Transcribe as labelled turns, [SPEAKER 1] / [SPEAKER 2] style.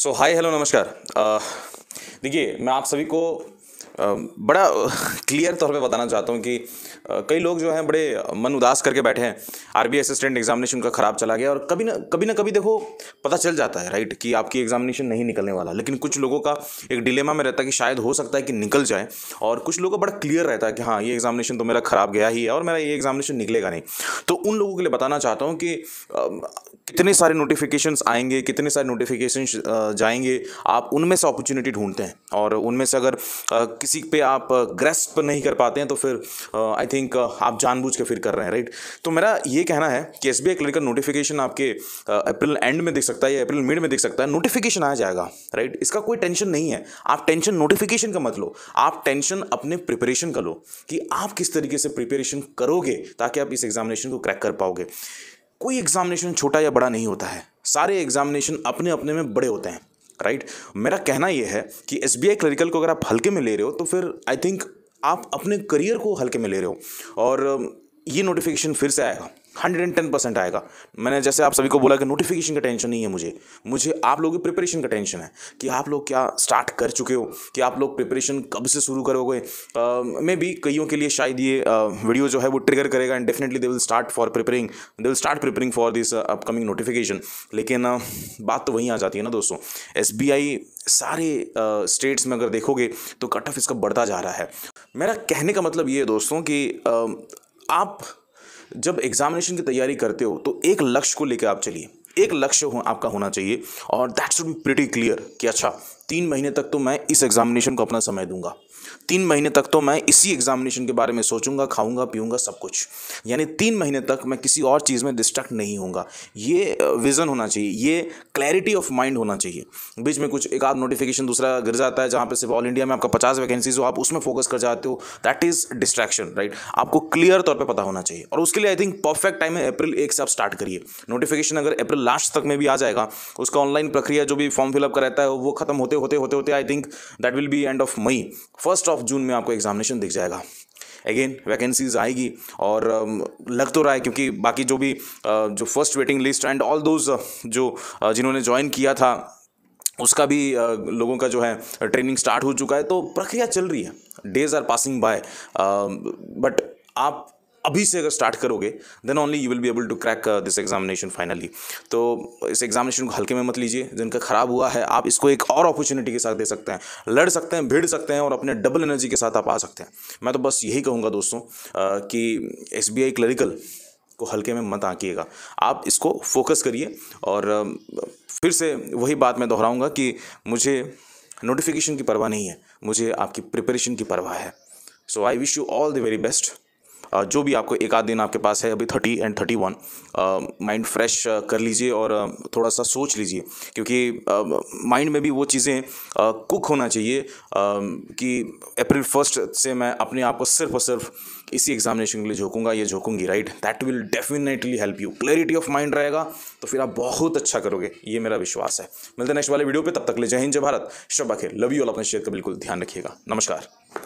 [SPEAKER 1] सो hi hello नमस्कार देखिए मैं आप सभी को बड़ा क्लियर तौर पे बताना चाहता हूँ कि कई लोग जो हैं बड़े मन उदास करके बैठे हैं आरबीआई असिस्टेंट एग्जामिनेशन का ख़राब चला गया और कभी ना कभी ना कभी देखो पता चल जाता है राइट कि आपकी एग्जामिनेशन नहीं निकलने वाला लेकिन कुछ लोगों का एक डिलेमा में रहता है कि शायद हो सकता है कि निकल जाए और कुछ लोगों का बड़ा क्लियर रहता है कि हाँ ये एग्जामिनेशन तो मेरा ख़राब गया ही है और मेरा ये एग्जामिनेशन निकलेगा नहीं तो उन लोगों के लिए बताना चाहता हूँ कि कितने सारे नोटिफिकेशन आएंगे कितने सारे नोटिफिकेशन जाएंगे आप उनमें से अपॉर्चुनिटी ढूंढते हैं और उनमें से अगर किसी पे आप ग्रेस्प नहीं कर पाते हैं तो फिर आई थिंक आप जानबूझ के फिर कर रहे हैं राइट तो मेरा ये कहना है कि एस बी आई का नोटिफिकेशन आपके अप्रैल एंड में दिख सकता है या अप्रैल मिड में दिख सकता है नोटिफिकेशन आ जाएगा राइट इसका कोई टेंशन नहीं है आप टेंशन नोटिफिकेशन का मत लो आप टेंशन अपने प्रिपरेशन का लो कि आप किस तरीके से प्रिपरेशन करोगे ताकि आप इस एग्जामिनेशन को क्रैक कर पाओगे कोई एग्जामिनेशन छोटा या बड़ा नहीं होता है सारे एग्जामिनेशन अपने अपने में बड़े होते हैं राइट मेरा कहना यह है कि एस बी आई क्लरिकल को अगर आप हल्के में ले रहे हो तो फिर आई थिंक आप अपने करियर को हल्के में ले रहे हो और ये नोटिफिकेशन फिर से आएगा हंड्रेड एंड टेन परसेंट आएगा मैंने जैसे आप सभी को बोला कि नोटिफिकेशन का टेंशन नहीं है मुझे मुझे आप लोगों की प्रिपरेशन का टेंशन है कि आप लोग क्या स्टार्ट कर चुके हो कि आप लोग प्रिपरेशन कब से शुरू करोगे मे भी कईयों के लिए शायद ये वीडियो जो है वो ट्रिगर करेगा and definitely they will start for preparing they will start preparing for this upcoming notification लेकिन बात तो वहीं आ जाती है ना दोस्तों एस सारे स्टेट्स में अगर देखोगे तो कट ऑफ इसका बढ़ता जा रहा है मेरा कहने का मतलब ये है दोस्तों कि आप जब एग्जामिनेशन की तैयारी करते हो तो एक लक्ष्य को लेकर आप चलिए एक लक्ष्य हो आपका होना चाहिए और that should be pretty clear कि अच्छा तीन महीने तक तो मैं इस एग्जामिनेशन को अपना समय दूंगा तीन महीने तक तो मैं इसी एग्जामिनेशन के बारे में सोचूंगा खाऊंगा पीऊंगा सब कुछ यानी तीन महीने तक मैं किसी और चीज़ में डिस्ट्रैक्ट नहीं होऊंगा ये विज़न होना चाहिए ये क्लैरिटी ऑफ माइंड होना चाहिए बीच में कुछ एक आध नोटिफिकेशन दूसरा गिर जाता है जहाँ पर सिर्फ ऑल इंडिया में आपका पचास वैकेंसीज हो आप उसमें फोकस कर जाते हो दैट इज़ डिस्ट्रैक्शन राइट आपको क्लियर तौर पर पता होना चाहिए और उसके लिए आई थिंक परफेक्ट टाइम है अप्रैल एक से आप स्टार्ट करिए नोटिफिकेशन अगर अप्रैल लास्ट तक में भी आ जाएगा उसका ऑनलाइन प्रक्रिया जो भी फॉर्म फिलअप कर रहता है वो खत्म होते होते होते होते I think that will be end of May first first of June में आपको एग्जामिनेशन दिख जाएगा अगेन वैकेंसीज आएगी और um, लग तो रहा है क्योंकि बाकी जो भी uh, जो first waiting list and all those जो uh, जिन्होंने ज्वाइन किया था उसका भी uh, लोगों का जो है ट्रेनिंग स्टार्ट हो चुका है तो प्रक्रिया चल रही है days are passing by but आप अभी से अगर स्टार्ट करोगे then only you will be able to crack this examination finally तो इस एग्जामिनेशन को हल्के में मत लीजिए जिनका खराब हुआ है आप इसको एक और अपॉर्चुनिटी के साथ दे सकते हैं लड़ सकते हैं भिड़ सकते हैं और अपने डबल एनर्जी के साथ आप आ सकते हैं मैं तो बस यही कहूँगा दोस्तों uh, कि एस बी आई क्लरिकल को हल्के में मत आंकिएगा आप इसको फोकस करिए और um, फिर से वही बात मैं दोहराऊँगा कि मुझे नोटिफिकेशन की परवाह नहीं है मुझे आपकी प्रिपरेशन की परवाह है so I wish you all the very best जो भी आपको एक आध दिन आपके पास है अभी thirty and thirty one mind fresh कर लीजिए और थोड़ा सा सोच लीजिए क्योंकि माइंड में भी वो चीज़ें कुक होना चाहिए कि अप्रैल फर्स्ट से मैं अपने आप को सिर्फ और सिर्फ इसी एग्जामिनेशन के लिए झोंकूंगा ये झोंकूंगी right that will definitely help you clarity of mind रहेगा तो फिर आप बहुत अच्छा करोगे ये मेरा विश्वास है मिलते हैं नेक्स्ट वाले वीडियो पे तब तक ले जय हिंद जय भारत शब आखिर लव यू ऑल अपने शेयर का बिल्कुल ध्यान रखिएगा नमस्कार